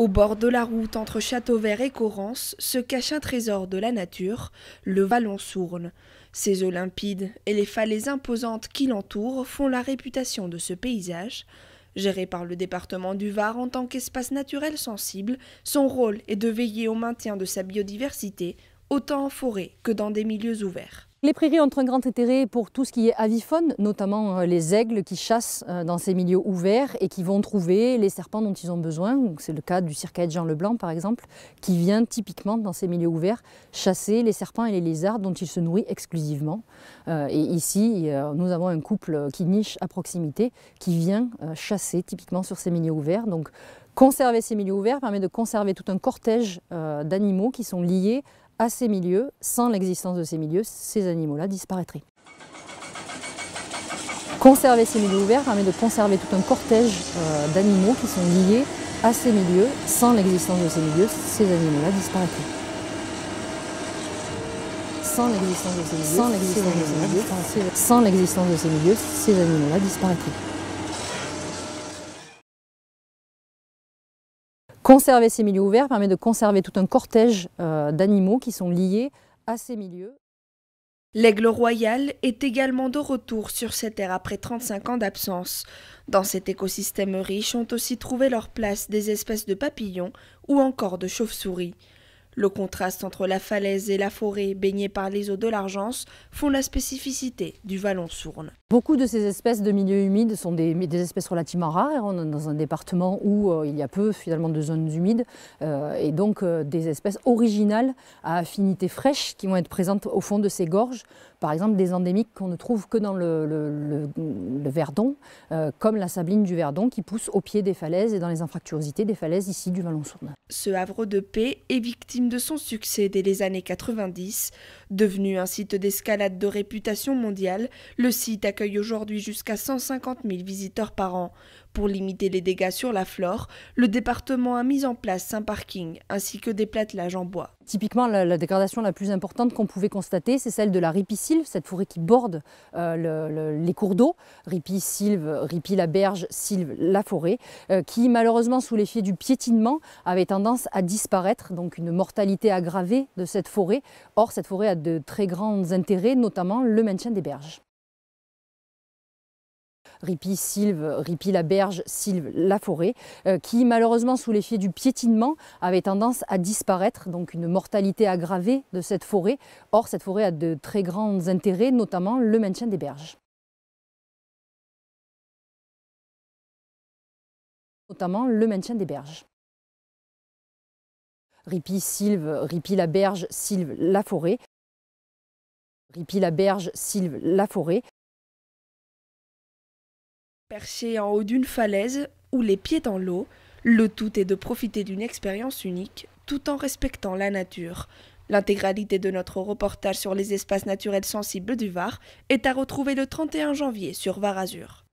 Au bord de la route entre Châteauvert et Corrance se cache un trésor de la nature, le vallon Sourne. Ses eaux limpides et les falaises imposantes qui l'entourent font la réputation de ce paysage. Géré par le département du Var en tant qu'espace naturel sensible, son rôle est de veiller au maintien de sa biodiversité, autant en forêt que dans des milieux ouverts. Les prairies ont un grand intérêt pour tout ce qui est avifaune, notamment euh, les aigles qui chassent euh, dans ces milieux ouverts et qui vont trouver les serpents dont ils ont besoin. C'est le cas du de Jean Leblanc par exemple, qui vient typiquement dans ces milieux ouverts chasser les serpents et les lézards dont il se nourrit exclusivement. Euh, et ici, nous avons un couple qui niche à proximité, qui vient chasser typiquement sur ces milieux ouverts. Donc conserver ces milieux ouverts permet de conserver tout un cortège d'animaux qui sont liés à ces milieux. Sans l'existence de ces milieux, ces animaux-là disparaîtraient. Conserver ces milieux ouverts permet de conserver tout un cortège euh, d'animaux qui sont liés à ces milieux. Sans l'existence de ces milieux, ces animaux-là disparaîtraient sans l'existence de ces milieux, sans l'existence de ces milieux, ces animaux-là disparaîtraient. Conserver ces milieux ouverts permet de conserver tout un cortège euh, d'animaux qui sont liés à ces milieux. L'aigle royal est également de retour sur ces terres après 35 ans d'absence. Dans cet écosystème riche ont aussi trouvé leur place des espèces de papillons ou encore de chauves-souris. Le contraste entre la falaise et la forêt baignée par les eaux de l'Argence font la spécificité du Vallon-Sourne. Beaucoup de ces espèces de milieux humides sont des, espèces relativement rares. Hein. On est dans un département où euh, il y a peu finalement de zones humides euh, et donc euh, des espèces originales à affinité fraîche qui vont être présentes au fond de ces gorges. Par exemple des endémiques qu'on ne trouve que dans le, le Verdon, euh, comme la sabline du Verdon qui pousse au pied des falaises et dans les infractuosités des falaises ici du Valençourne. Ce havre de paix est victime de son succès dès les années 90. Devenu un site d'escalade de réputation mondiale, le site accueille aujourd'hui jusqu'à 150 000 visiteurs par an. Pour limiter les dégâts sur la flore, le département a mis en place un parking ainsi que des platelages en bois. Typiquement, la, dégradation la plus importante qu'on pouvait constater, c'est celle de la ripisylve, cette forêt qui borde euh, les cours d'eau, Ripisylve, ripis la berge, silve la forêt, euh, qui malheureusement sous l'effet du piétinement avait tendance à disparaître, donc une mortalité aggravée de cette forêt. Or, cette forêt a de très grands intérêts, notamment le maintien des berges. Ripi, sylve, Ripi la berge, sylve la forêt, euh, qui malheureusement sous l'effet du piétinement avait tendance à disparaître, donc une mortalité aggravée de cette forêt. Or cette forêt a de très grands intérêts, notamment le maintien des berges. notamment le maintien des berges. Ripi, sylve, Ripi la berge, sylve la forêt. Ripi la berge, sylve la forêt. Perché en haut d'une falaise ou les pieds dans l'eau, le tout est de profiter d'une expérience unique tout en respectant la nature. L'intégralité de notre reportage sur les espaces naturels sensibles du Var est à retrouver le 31 janvier sur Var Azur.